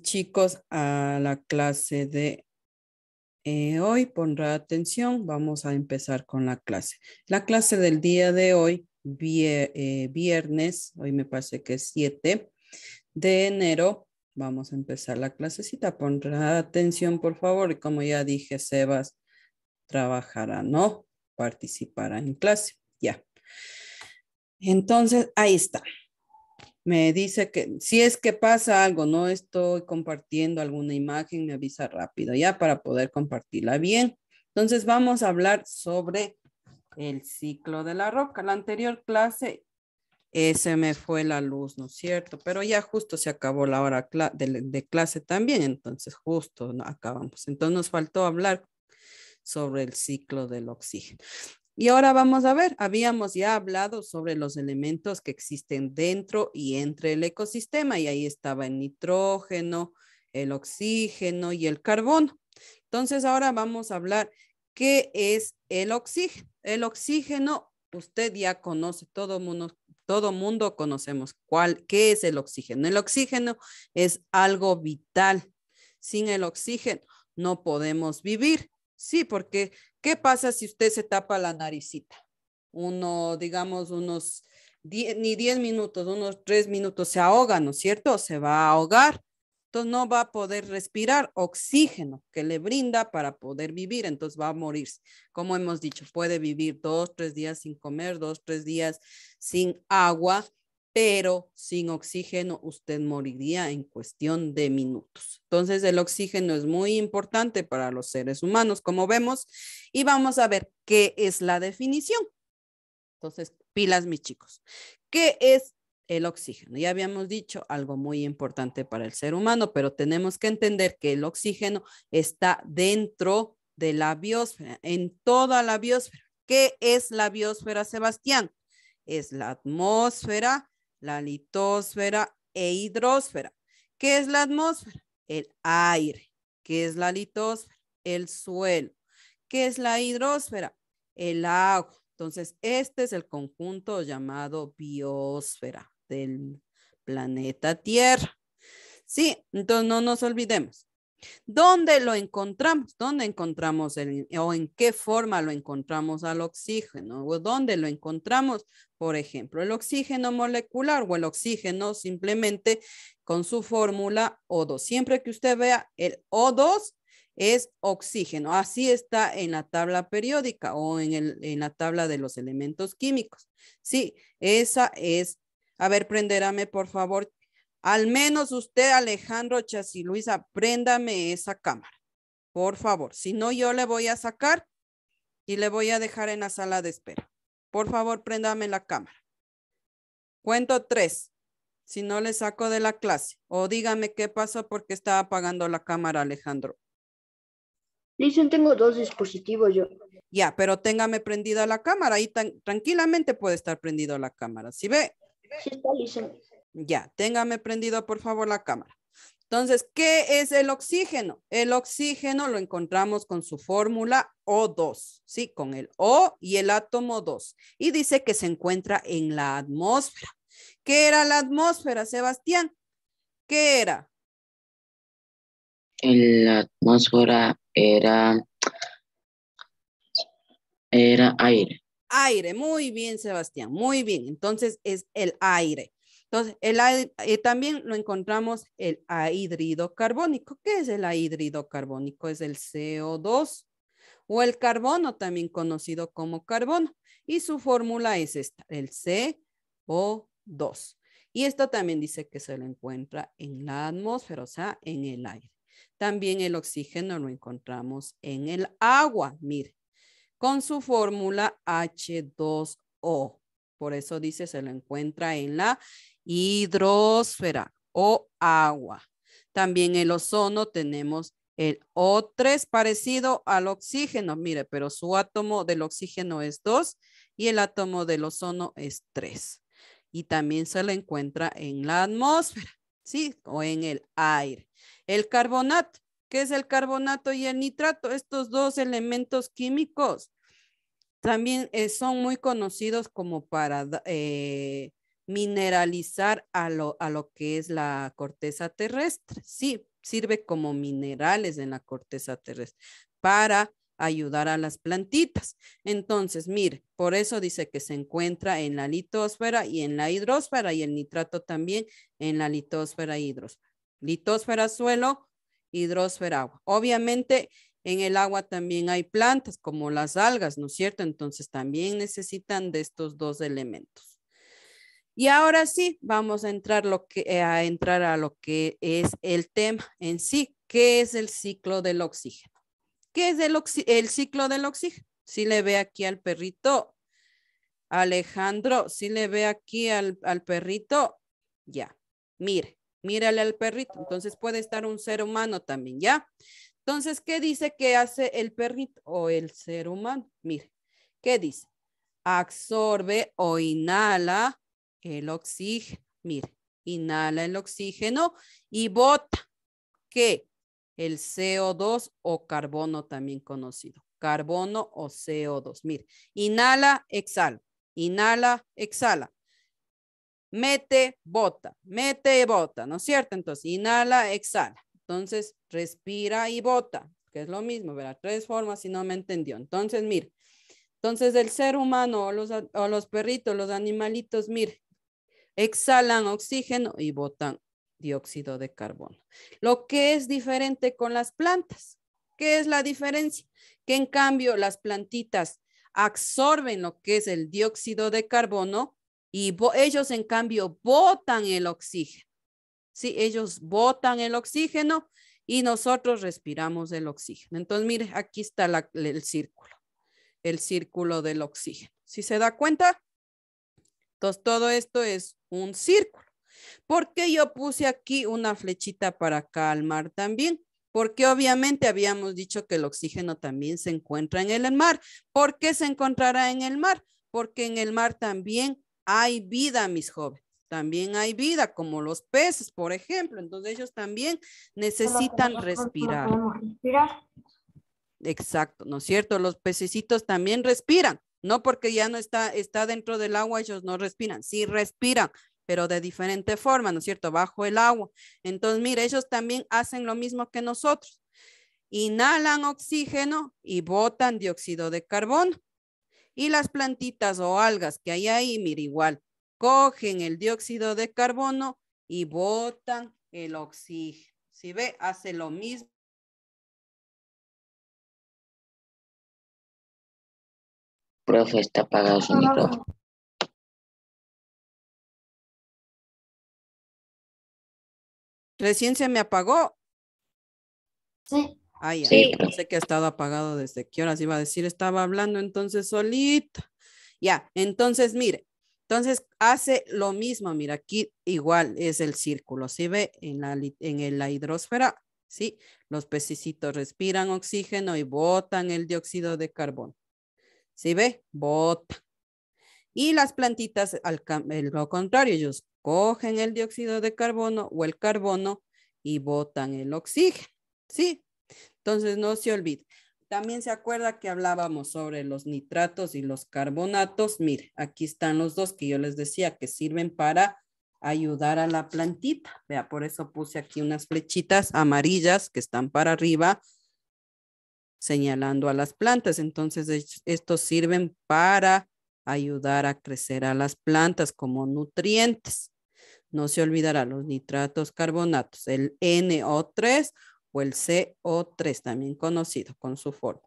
chicos, a la clase de eh, hoy pondrá atención. Vamos a empezar con la clase. La clase del día de hoy, eh, viernes, hoy me parece que es 7 de enero. Vamos a empezar la clasecita. Pondrá atención, por favor. Y como ya dije, Sebas trabajará, ¿no? Participará en clase. Ya. Entonces, ahí está me dice que si es que pasa algo, no estoy compartiendo alguna imagen, me avisa rápido ya para poder compartirla bien. Entonces vamos a hablar sobre el ciclo de la roca. La anterior clase eh, se me fue la luz, ¿no es cierto? Pero ya justo se acabó la hora de, de, clase también, entonces justo acabamos. Entonces nos faltó hablar sobre el ciclo del oxígeno. Y ahora vamos a ver, habíamos ya hablado sobre los elementos que existen dentro y entre el ecosistema y ahí estaba el nitrógeno, el oxígeno y el carbono. Entonces ahora vamos a hablar qué es el oxígeno. El oxígeno, usted ya conoce, todo mundo, todo mundo conocemos cuál, qué es el oxígeno. El oxígeno es algo vital. Sin el oxígeno no podemos vivir. Sí, porque ¿qué pasa si usted se tapa la naricita? Uno, digamos, unos diez, ni 10 minutos, unos tres minutos se ahoga, ¿no es cierto? Se va a ahogar. Entonces no va a poder respirar oxígeno que le brinda para poder vivir, entonces va a morir, Como hemos dicho, puede vivir dos, tres días sin comer, dos, tres días sin agua pero sin oxígeno usted moriría en cuestión de minutos. Entonces el oxígeno es muy importante para los seres humanos, como vemos, y vamos a ver qué es la definición. Entonces, pilas, mis chicos. ¿Qué es el oxígeno? Ya habíamos dicho algo muy importante para el ser humano, pero tenemos que entender que el oxígeno está dentro de la biosfera, en toda la biosfera. ¿Qué es la biosfera, Sebastián? Es la atmósfera la litosfera e hidrósfera. ¿Qué es la atmósfera? El aire. ¿Qué es la litósfera? El suelo. ¿Qué es la hidrósfera? El agua. Entonces, este es el conjunto llamado biosfera del planeta Tierra. Sí, entonces no nos olvidemos. ¿Dónde lo encontramos? ¿Dónde encontramos el, o en qué forma lo encontramos al oxígeno? ¿O dónde lo encontramos? Por ejemplo, el oxígeno molecular o el oxígeno simplemente con su fórmula O2. Siempre que usted vea el O2 es oxígeno. Así está en la tabla periódica o en, en la tabla de los elementos químicos. Sí, esa es. A ver, prenderame por favor al menos usted, Alejandro Luisa, préndame esa cámara, por favor. Si no, yo le voy a sacar y le voy a dejar en la sala de espera. Por favor, préndame la cámara. Cuento tres. Si no le saco de la clase, o dígame qué pasó porque está apagando la cámara, Alejandro. Dicen, tengo dos dispositivos yo. Ya, pero téngame prendida la cámara Ahí tan, tranquilamente puede estar prendida la cámara. Si ve? Sí, está, ya, téngame prendido por favor la cámara. Entonces, ¿qué es el oxígeno? El oxígeno lo encontramos con su fórmula O2, ¿sí? Con el O y el átomo 2. Y dice que se encuentra en la atmósfera. ¿Qué era la atmósfera, Sebastián? ¿Qué era? la atmósfera era, era aire. Aire, muy bien, Sebastián, muy bien. Entonces es el aire. Entonces, eh, también lo encontramos el ahídrido carbónico. ¿Qué es el ahídrido carbónico? Es el CO2 o el carbono, también conocido como carbono. Y su fórmula es esta, el CO2. Y esto también dice que se lo encuentra en la atmósfera, o sea, en el aire. También el oxígeno lo encontramos en el agua, mire, con su fórmula H2O. Por eso dice se lo encuentra en la hidrosfera o agua. También el ozono tenemos el O3 parecido al oxígeno, mire, pero su átomo del oxígeno es 2 y el átomo del ozono es 3. Y también se le encuentra en la atmósfera, ¿sí? O en el aire. El carbonato, que es el carbonato y el nitrato? Estos dos elementos químicos también eh, son muy conocidos como para eh, mineralizar a lo, a lo que es la corteza terrestre. Sí, sirve como minerales en la corteza terrestre para ayudar a las plantitas. Entonces, mire, por eso dice que se encuentra en la litósfera y en la hidrósfera y el nitrato también en la litosfera hidrosfera. Litosfera suelo, hidrósfera agua. Obviamente, en el agua también hay plantas como las algas, ¿no es cierto? Entonces, también necesitan de estos dos elementos. Y ahora sí, vamos a entrar, eh, a entrar a lo que es el tema en sí. ¿Qué es el ciclo del oxígeno? ¿Qué es el, ciclo del oxígeno? Si le ve aquí al perrito, Alejandro, si le ve aquí al, al perrito, ya, mire, mírale al perrito. Entonces puede estar un ser humano también, ¿ya? Entonces, ¿qué dice que hace el perrito o el ser humano? Mire, ¿qué dice? Absorbe o inhala el oxígeno. Mire, inhala el oxígeno y bota. que El CO2 o carbono también conocido. Carbono o CO2. Mire, inhala, exhala. Inhala, exhala. Mete, bota. Mete, bota. ¿No es cierto? Entonces, inhala, exhala. Entonces, respira y bota, que es lo mismo, verá, Tres formas si no me entendió. Entonces, mire. Entonces, el ser humano o los, o los perritos, los animalitos, mire, exhalan oxígeno y botan dióxido de carbono. Lo que es diferente con las plantas. ¿Qué es la diferencia? Que en cambio las plantitas absorben lo que es el dióxido de carbono y ellos en cambio botan el oxígeno. Sí, ellos botan el oxígeno y nosotros respiramos el oxígeno. Entonces, mire, aquí está el círculo, el círculo del oxígeno. Si se da cuenta, entonces, todo esto es un círculo. ¿Por qué yo puse aquí una flechita para acá al mar también? Porque obviamente habíamos dicho que el oxígeno también se encuentra en el mar. ¿Por qué se encontrará en el mar? Porque en el mar también hay vida, mis jóvenes. También hay vida, como los peces, por ejemplo. Entonces ellos también necesitan respirar. Exacto, ¿no es cierto? Los pececitos también respiran. No porque ya no está, está dentro del agua, ellos no respiran. Sí respiran, pero de diferente forma, ¿no es cierto? Bajo el agua. Entonces, mire, ellos también hacen lo mismo que nosotros. Inhalan oxígeno y botan dióxido de carbono. Y las plantitas o algas que hay ahí, mire, igual, cogen el dióxido de carbono y botan el oxígeno. Si ve, hace lo mismo profe está apagado su micrófono. ¿Recién se me apagó? Sí. Ay, ah, ya. sé sé que ha estado apagado desde qué horas iba a decir. Estaba hablando entonces solito. Ya, entonces mire. Entonces hace lo mismo. Mira, aquí igual es el círculo. ¿Sí ve? En la, en la hidrosfera, ¿sí? Los pececitos respiran oxígeno y botan el dióxido de carbono. ¿Sí ve? Bota. Y las plantitas, al lo contrario, ellos cogen el dióxido de carbono o el carbono y botan el oxígeno. ¿Sí? Entonces, no se olvide. También se acuerda que hablábamos sobre los nitratos y los carbonatos. Mire, aquí están los dos que yo les decía que sirven para ayudar a la plantita. Vea, por eso puse aquí unas flechitas amarillas que están para arriba señalando a las plantas. Entonces, estos sirven para ayudar a crecer a las plantas como nutrientes. No se olvidará los nitratos carbonatos, el NO3 o el CO3, también conocido con su forma.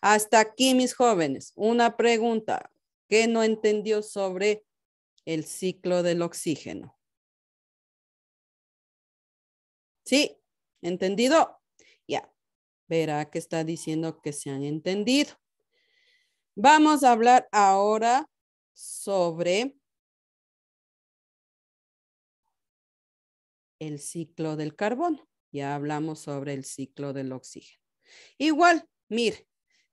Hasta aquí, mis jóvenes, una pregunta. que no entendió sobre el ciclo del oxígeno? ¿Sí? ¿Entendido? verá que está diciendo que se han entendido. Vamos a hablar ahora sobre el ciclo del carbono. Ya hablamos sobre el ciclo del oxígeno. Igual, mire,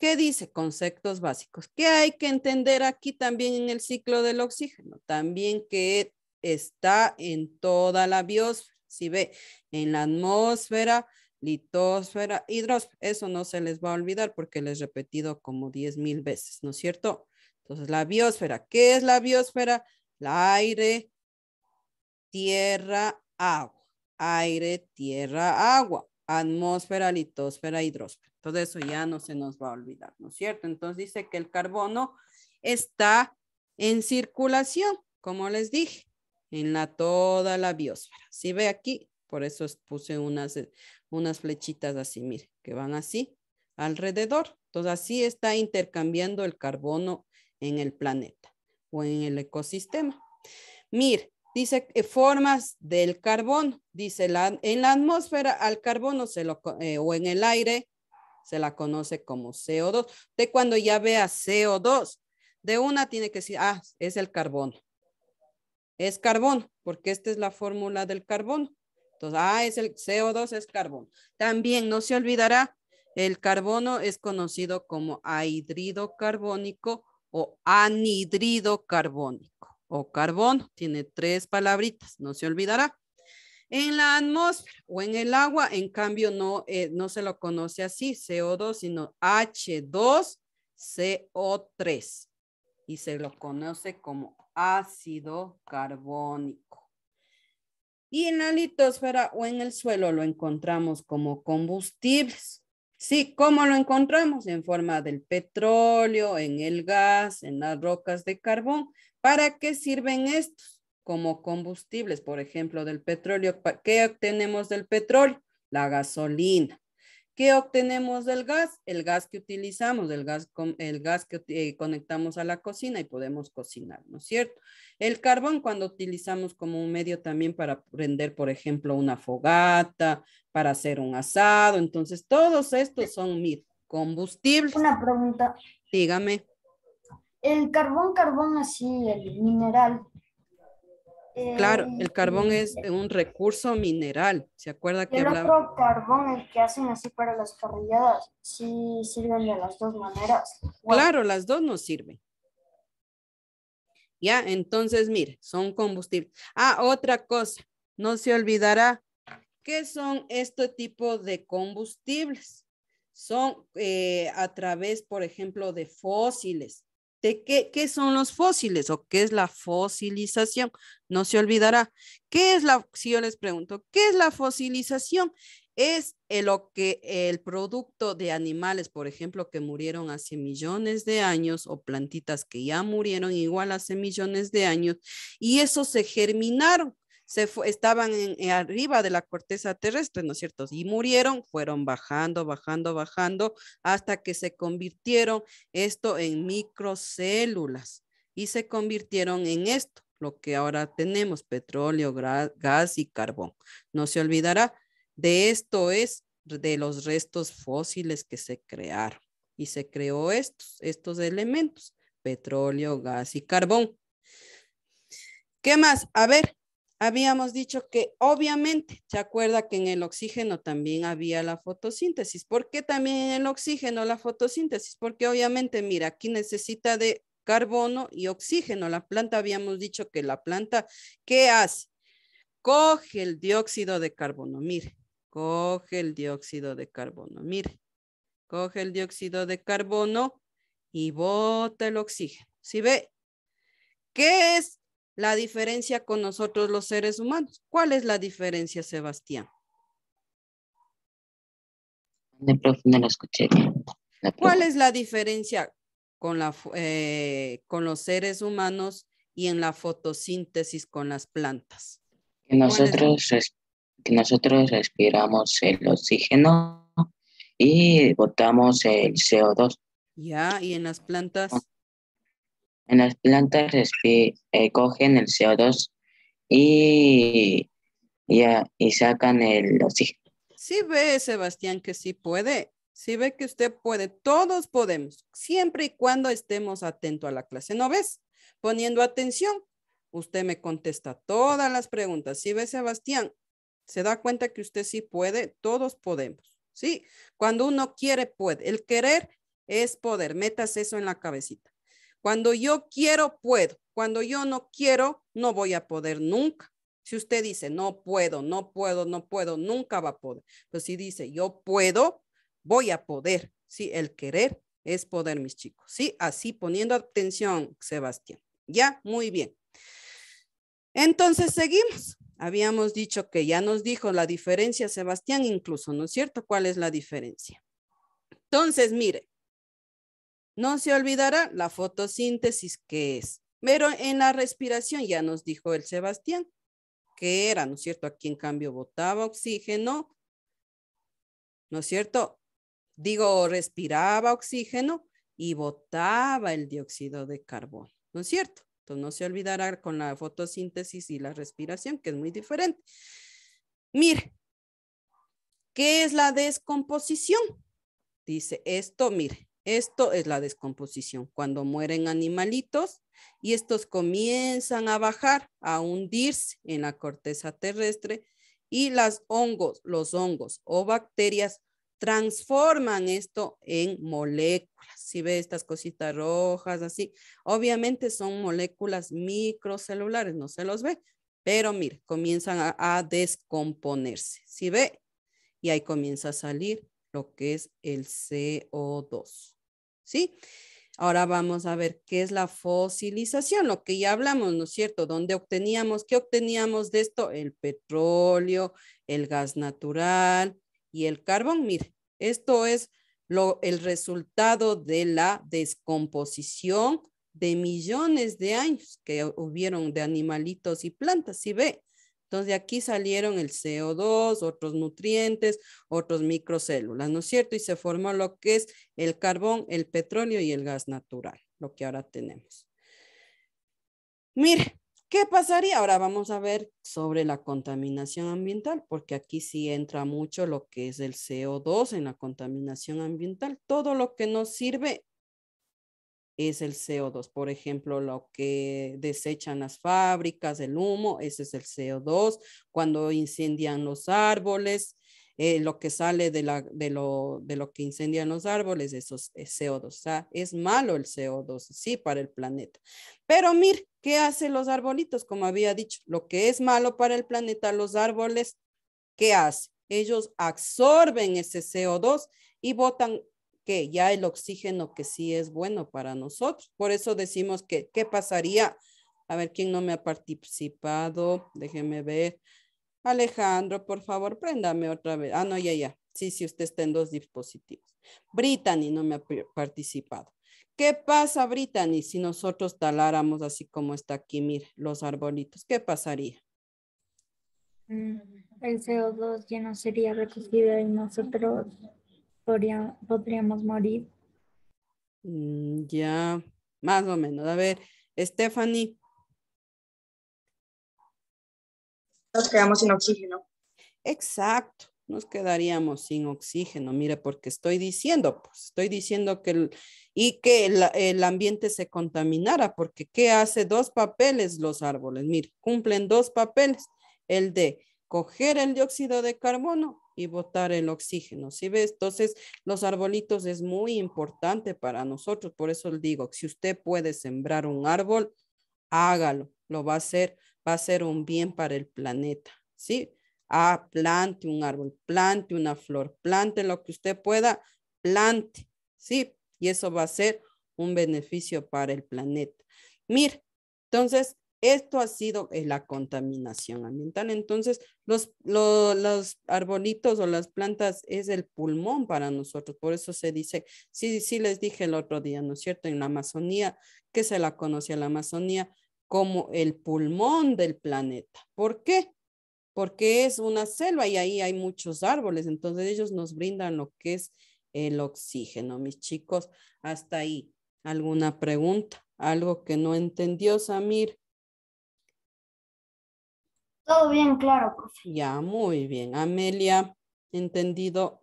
¿qué dice? Conceptos básicos. ¿Qué hay que entender aquí también en el ciclo del oxígeno? También que está en toda la biosfera. Si ve, en la atmósfera, litosfera, hidrósfera, Eso no se les va a olvidar porque les he repetido como diez mil veces, ¿no es cierto? Entonces, la biosfera. ¿Qué es la biosfera? La aire, tierra, agua. Aire, tierra, agua. Atmósfera, litósfera, hidrosfera. Todo eso ya no se nos va a olvidar, ¿no es cierto? Entonces dice que el carbono está en circulación, como les dije, en la, toda la biosfera. Si ve aquí, por eso puse unas, unas flechitas así, mire, que van así alrededor. Entonces así está intercambiando el carbono en el planeta o en el ecosistema. Mire, dice eh, formas del carbono. Dice la, en la atmósfera al carbono se lo, eh, o en el aire se la conoce como CO2. De cuando ya vea CO2, de una tiene que decir, ah, es el carbono. Es carbono, porque esta es la fórmula del carbono. Entonces, ah, es el CO2, es carbón. También no se olvidará, el carbono es conocido como ahidrido carbónico o anhidrido carbónico o carbón, Tiene tres palabritas, no se olvidará. En la atmósfera o en el agua, en cambio, no, eh, no se lo conoce así, CO2, sino H2CO3. Y se lo conoce como ácido carbónico y en la litosfera o en el suelo lo encontramos como combustibles. Sí, ¿cómo lo encontramos? En forma del petróleo, en el gas, en las rocas de carbón. ¿Para qué sirven estos? Como combustibles, por ejemplo, del petróleo. ¿Qué obtenemos del petróleo? La gasolina. ¿Qué obtenemos del gas? El gas que utilizamos, el gas, el gas que eh, conectamos a la cocina y podemos cocinar, ¿no es cierto? El carbón cuando utilizamos como un medio también para prender, por ejemplo, una fogata, para hacer un asado. Entonces, todos estos son mis combustibles. Una pregunta. Dígame. El carbón, carbón así, el mineral, Claro, eh, el carbón es un recurso mineral. ¿Se acuerda que el otro carbón, el que hacen así para las carrilladas, sí sirven de las dos maneras. Claro, las dos nos sirven. Ya, entonces, mire, son combustibles. Ah, otra cosa, no se olvidará. ¿Qué son este tipo de combustibles? Son eh, a través, por ejemplo, de fósiles de qué, son los fósiles o qué es la fosilización. No se olvidará. ¿Qué es la, si yo les pregunto, qué es la fosilización? Es lo que el producto de animales, por ejemplo, que murieron hace millones de años o plantitas que ya murieron igual hace millones de años y esos se germinaron se estaban eh, arriba de la corteza terrestre, ¿no es cierto? Y murieron, fueron bajando, bajando, bajando, hasta que se convirtieron esto en microcélulas y se convirtieron en esto, lo que ahora tenemos, petróleo, gas y carbón. No se olvidará, de esto es de los restos fósiles que se crearon y se creó estos, estos elementos, petróleo, gas y carbón. ¿Qué más? A ver, Habíamos dicho que obviamente, se acuerda que en el oxígeno también había la fotosíntesis. ¿Por qué también en el oxígeno la fotosíntesis? Porque obviamente, mira, aquí necesita de carbono y oxígeno. La planta, habíamos dicho que la planta, ¿qué hace? Coge el dióxido de carbono, mire, coge el dióxido de carbono, mire, coge el dióxido de carbono y bota el oxígeno. ¿Sí ve? ¿Qué es la diferencia con nosotros los seres humanos. ¿Cuál es la diferencia, Sebastián? De la escuché. ¿Cuál es la diferencia con, la, eh, con los seres humanos y en la fotosíntesis con las plantas? Que nosotros, que nosotros respiramos el oxígeno y botamos el CO2. Ya, y en las plantas en las plantas eh, cogen el CO2 y, y, y sacan el oxígeno. Sí ve, Sebastián, que sí puede. Sí ve que usted puede. Todos podemos, siempre y cuando estemos atentos a la clase. ¿No ves? Poniendo atención, usted me contesta todas las preguntas. Sí ve, Sebastián, se da cuenta que usted sí puede. Todos podemos. Sí, cuando uno quiere, puede. El querer es poder. Metas eso en la cabecita. Cuando yo quiero, puedo. Cuando yo no quiero, no voy a poder nunca. Si usted dice, no puedo, no puedo, no puedo, nunca va a poder. Pero pues si dice, yo puedo, voy a poder. Sí, el querer es poder, mis chicos. Sí, así poniendo atención, Sebastián. Ya, muy bien. Entonces seguimos. Habíamos dicho que ya nos dijo la diferencia, Sebastián, incluso, ¿no es cierto? ¿Cuál es la diferencia? Entonces, mire, no se olvidará la fotosíntesis que es. Pero en la respiración ya nos dijo el Sebastián, que era, ¿no es cierto? Aquí en cambio botaba oxígeno, ¿no es cierto? Digo, respiraba oxígeno y botaba el dióxido de carbono, ¿no es cierto? Entonces no se olvidará con la fotosíntesis y la respiración, que es muy diferente. Mire, ¿qué es la descomposición? Dice esto, mire, esto es la descomposición, cuando mueren animalitos y estos comienzan a bajar, a hundirse en la corteza terrestre y las hongos, los hongos o bacterias transforman esto en moléculas. Si ve estas cositas rojas así, obviamente son moléculas microcelulares, no se los ve, pero mire, comienzan a, a descomponerse. Si ve, y ahí comienza a salir lo que es el CO2. ¿sí? Ahora vamos a ver qué es la fosilización, lo que ya hablamos, ¿no es cierto? ¿Dónde obteníamos? ¿Qué obteníamos de esto? El petróleo, el gas natural y el carbón. Mire, esto es lo, el resultado de la descomposición de millones de años que hubieron de animalitos y plantas. ¿Sí ve, entonces, de aquí salieron el CO2, otros nutrientes, otros microcélulas, ¿no es cierto? Y se formó lo que es el carbón, el petróleo y el gas natural, lo que ahora tenemos. Mire, ¿qué pasaría? Ahora vamos a ver sobre la contaminación ambiental, porque aquí sí entra mucho lo que es el CO2 en la contaminación ambiental. Todo lo que nos sirve es el CO2. Por ejemplo, lo que desechan las fábricas, el humo, ese es el CO2. Cuando incendian los árboles, eh, lo que sale de, la, de, lo, de, lo, que incendian los árboles, eso es, CO2. O sea, es malo el CO2, sí, para el planeta. Pero mir, ¿qué hacen los arbolitos? Como había dicho, lo que es malo para el planeta, los árboles, ¿qué hacen? Ellos absorben ese CO2 y botan ya el oxígeno que sí es bueno para nosotros. Por eso decimos que, ¿qué pasaría? A ver, ¿quién no me ha participado? Déjeme ver. Alejandro, por favor, préndame otra vez. Ah, no, ya, ya. Sí, sí, usted está en dos dispositivos. Brittany no me ha participado. ¿Qué pasa, Brittany, si nosotros taláramos así como está aquí, mire, los arbolitos? ¿Qué pasaría? Mm, el CO2 ya no sería recogido en nosotros podríamos morir. Mm, ya, más o menos. A ver, Stephanie. Nos quedamos sin oxígeno. Exacto, nos quedaríamos sin oxígeno. mire porque estoy diciendo, pues estoy diciendo que el, y que el, ambiente se contaminara, porque ¿qué hace dos papeles los árboles? Mire, cumplen dos papeles, el de coger el dióxido de carbono y botar el oxígeno. ¿Sí ves? Entonces, los arbolitos es muy importante para nosotros. Por eso digo, si usted puede sembrar un árbol, hágalo. Lo va a hacer, va a ser un bien para el planeta. ¿Sí? Ah, plante un árbol, plante una flor, plante lo que usted pueda, plante. ¿Sí? Y eso va a ser un beneficio para el planeta. Mir, entonces, esto ha sido eh, la contaminación ambiental. Entonces, los, arbolitos o las plantas es el pulmón para nosotros. Por eso se dice, sí, sí les dije el otro día, ¿no es cierto? En la Amazonía, que se la conoce a la Amazonía como el pulmón del planeta. ¿Por qué? Porque es una selva y ahí hay muchos árboles. Entonces, ellos nos brindan lo que es el oxígeno, mis chicos. Hasta ahí. ¿Alguna pregunta? Algo que no entendió Samir. Todo bien, claro, profe. Ya, muy bien. Amelia, ¿entendido?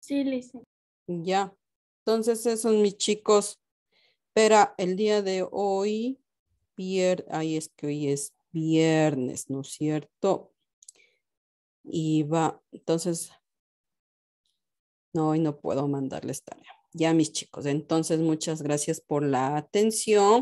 Sí, lisa. Ya. Entonces, esos mis chicos. Pero el día de hoy, ahí es que hoy es viernes, ¿no es cierto? Y va, entonces, no, hoy no puedo mandarles tarea. Ya, mis chicos, entonces muchas gracias por la atención.